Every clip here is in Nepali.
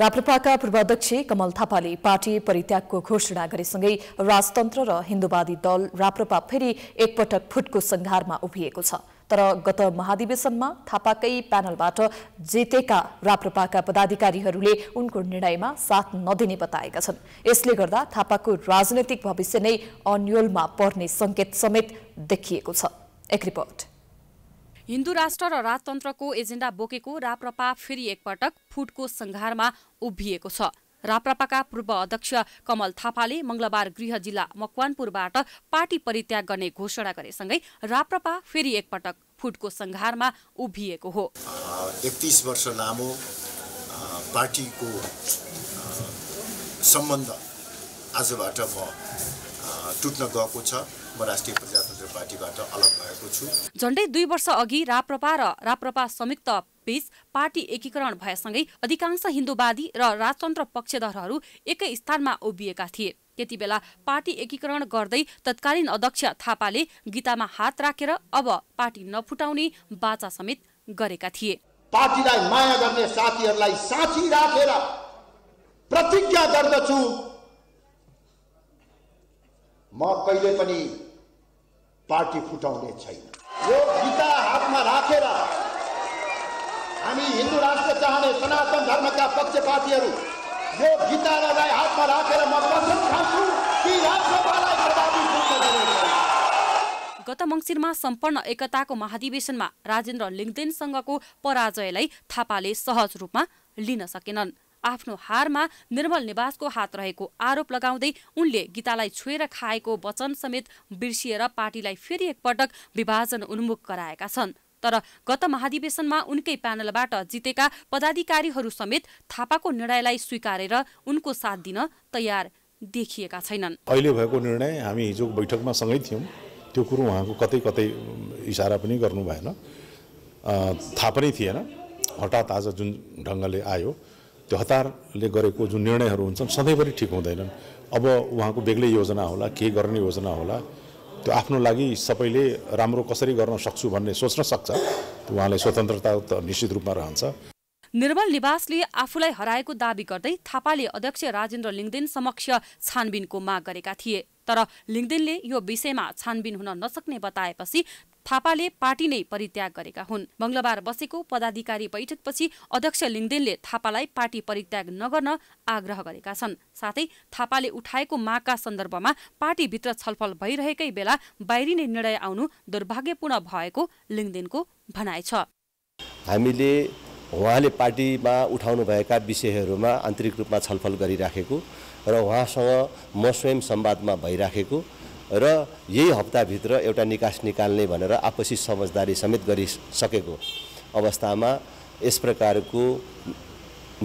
राप्रपाका पूर्वाध्यक्ष कमल थापाले पार्टी परित्यागको घोषणा गरेसँगै राजतन्त्र र हिन्दुवादी दल राप्रपा फेरि एकपटक फुटको संघारमा उभिएको छ तर गत महाधिवेशनमा थापाकै प्यानलबाट जितेका राप्रपाका पदाधिकारीहरूले उनको निर्णयमा साथ नदिने बताएका छन् यसले गर्दा थापाको राजनैतिक भविष्य नै अन्यलमा पर्ने संकेत समेत देखिएको छ एक रिपोर्ट हिन्दू राष्ट्र र राजतन्त्रको एजेन्डा बोकेको राप्रपा फेरि एकपटक फुटको सङ्घारमा उभिएको छ राप्रपाका पूर्व अध्यक्ष कमल थापाले मंगलबार गृह जिल्ला मकवानपुरबाट पार्टी परित्याग गर्ने घोषणा गरेसँगै राप्रपा फेरि एकपटक फुटको संघारमा उभिएको हो एकतिस वर्ष लामो पार्टीको सम्बन्ध आजबाट म टुट्न गएको छ म राष्ट्रिय प्रजातन्त्र पार्टीबाट छु झण्डै दुई वर्ष अघि राप्रपा र राप्रपा संयुक्त बीच पार्टी एकीकरण भएसँगै अधिकांश हिन्दूवादी र राजतन्त्र पक्षधरहरू एकै स्थानमा उभिएका थिए त्यति बेला पार्टी एकीकरण गर्दै तत्कालीन अध्यक्ष थापाले गीतामा हात राखेर अब पार्टी नफुटाउने बाचा समेत गरेका थिए पार्टीलाई माया गर्ने साथीहरूलाई साथी राखेर प्रतिज्ञा गर्दछु म कहिले पनि पार्टी फुटाउने छैन यो गीता हातमा राखेर हामी हिन्दू राष्ट्र चाहने सनातन धर्मका पक्षपातीहरू यो गीतालाई हातमा राखेर म कसम खान्छु कि गत मङ्सिरमा सम्पन्न एकताको महाधिवेशनमा राजेन्द्र लिङ्गदेनसँगको पराजयलाई थापाले सहज रूपमा लिन सकेनन् आफ्नो हारमा निर्मल निवासको हात रहेको आरोप लगाउँदै उनले गीतालाई छोएर खाएको वचन समेत बिर्सिएर पार्टीलाई फेरि एकपटक विभाजन उन्मुख गराएका छन् तर गत महाधिवेशनमा उनकै प्यानलबाट जितेका पदाधिकारीहरू समेत थापाको निर्णयलाई स्वीकारेर उनको साथ दिन तयार देखिएका छैनन् अहिले भएको निर्णय हामी हिजो बैठकमा सँगै थियौँ त्यो कुरो उहाँको कतै कतै इसारा पनि गर्नु भएन थाहा पनि थिएन हठात आज जुन ढङ्गले आयो त्यो हतारले गरेको जुन निर्णयहरू हुन्छन् सधैँभरि ठिक हुँदैनन् अब उहाँको बेग्लै योजना होला के गर्ने योजना होला त्यो आफ्नो लागि सबैले राम्रो कसरी गर्न सक्छु भन्ने सोच्न सक्छ उहाँलाई स्वतन्त्रता त निश्चित रूपमा रहन्छ निर्मल निवासले आफूलाई हराएको दावी गर्दै थापाले अध्यक्ष राजेन्द्र लिङ्गदेन समक्ष छानबिनको माग गरेका थिए तर लिङ्गदेनले यो विषयमा छानबिन हुन नसक्ने बताएपछि थापाले पार्टी नै परित्याग गरेका हुन् मङ्गलबार बसेको पदाधिकारी बैठकपछि अध्यक्ष लिङदेनले थापालाई पार्टी परित्याग नगर्न आग्रह गरेका छन् साथै थापाले उठाएको मागका सन्दर्भमा पार्टीभित्र छलफल भइरहेकै बेला बाहिरी नै निर्णय आउनु दुर्भाग्यपूर्ण भएको लिङदेनको भनाइ छ हामीले उहाँले पार्टीमा उठाउनुभएका विषयहरूमा आन्तरिक रूपमा छलफल गरिराखेको र उहाँसँग म स्वयं संवादमा भइराखेको र यही हप्ताभित्र एउटा निकास निकाल्ने भनेर आपसी समझदारी समेत गरिसकेको अवस्थामा यस प्रकारको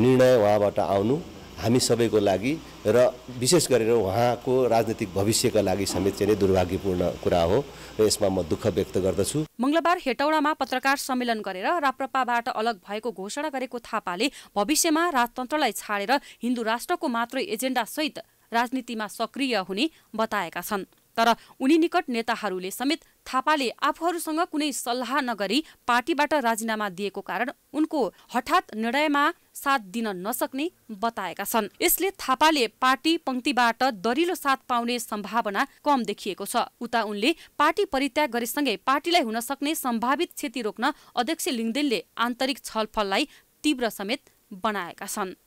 निर्णय उहाँबाट आउनु हामी सबैको लागि र विशेष गरेर उहाँको राजनीतिक भविष्यका लागि समेत चाहिँ दुर्भाग्यपूर्ण कुरा हो र यसमा म दुःख व्यक्त गर्दछु मङ्गलबार हेटौडामा पत्रकार सम्मेलन गरेर राप्रपाबाट अलग भएको घोषणा गरेको थापाले भविष्यमा राजतन्त्रलाई छाडेर हिन्दू राष्ट्रको मात्रै एजेन्डासहित राजनीतिमा सक्रिय हुने बताएका छन् तर उनी निकट नेताहरूले समेत थापाले आफूहरूसँग कुनै सल्लाह नगरी पार्टीबाट राजीनामा दिएको कारण उनको हठात निर्णयमा साथ दिन नसक्ने बताएका छन् यसले थापाले पार्टी पंक्तिबाट दरिलो साथ पाउने सम्भावना कम देखिएको छ उता उनले पार्टी परित्याग गरेसँगै पार्टीलाई हुन सक्ने सम्भावित क्षति रोक्न अध्यक्ष लिङ्गदेनले आन्तरिक छलफललाई तीव्र समेत बनाएका छन्